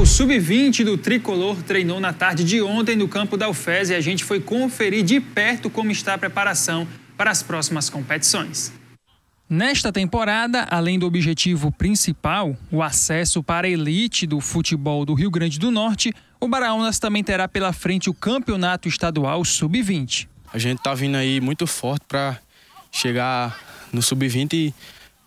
O sub-20 do tricolor treinou na tarde de ontem no campo da UFES e a gente foi conferir de perto como está a preparação para as próximas competições. Nesta temporada, além do objetivo principal, o acesso para a elite do futebol do Rio Grande do Norte, o Baraunas também terá pela frente o Campeonato Estadual Sub-20. A gente está vindo aí muito forte para chegar no Sub-20 e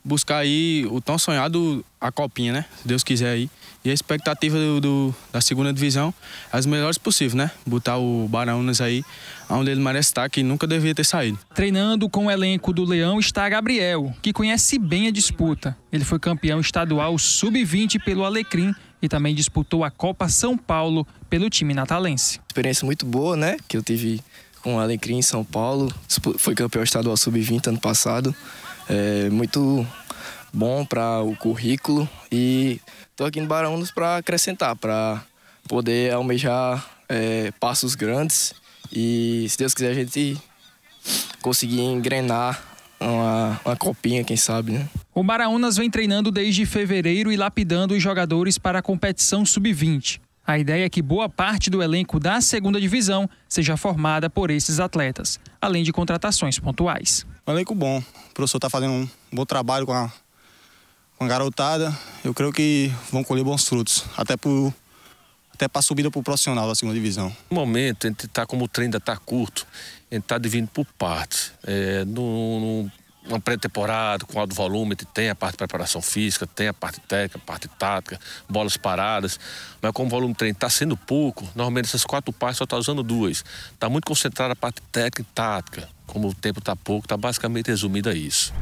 buscar aí o tão sonhado, a copinha, né? Se Deus quiser aí. E a expectativa do, do da segunda divisão é as melhores possíveis, né? Botar o Baraunas aí onde ele merece estar, que nunca devia ter saído. Treinando com o elenco do Leão está Gabriel, que conhece bem a disputa. Ele foi campeão estadual sub-20 pelo Alecrim e também disputou a Copa São Paulo pelo time natalense. Experiência muito boa, né? Que eu tive com o Alecrim em São Paulo. Foi campeão estadual sub-20 ano passado. É muito bom para o currículo e estou aqui no Baraúnas para acrescentar, para poder almejar é, passos grandes e, se Deus quiser, a gente conseguir engrenar uma, uma copinha, quem sabe, né? O Baraúnas vem treinando desde fevereiro e lapidando os jogadores para a competição sub-20. A ideia é que boa parte do elenco da segunda divisão seja formada por esses atletas, além de contratações pontuais um elenco bom. O professor está fazendo um bom trabalho com a, com a garotada. Eu creio que vão colher bons frutos, até até para a subida para o profissional da segunda divisão. No momento, a gente está como o trem ainda está curto, a gente está dividindo por partes. É, no, no uma pré-temporada com alto volume, tem a parte de preparação física, tem a parte técnica, a parte tática, bolas paradas. Mas como o volume de treino está sendo pouco, normalmente essas quatro partes só está usando duas. Está muito concentrada a parte técnica e tática. Como o tempo está pouco, está basicamente resumida a isso.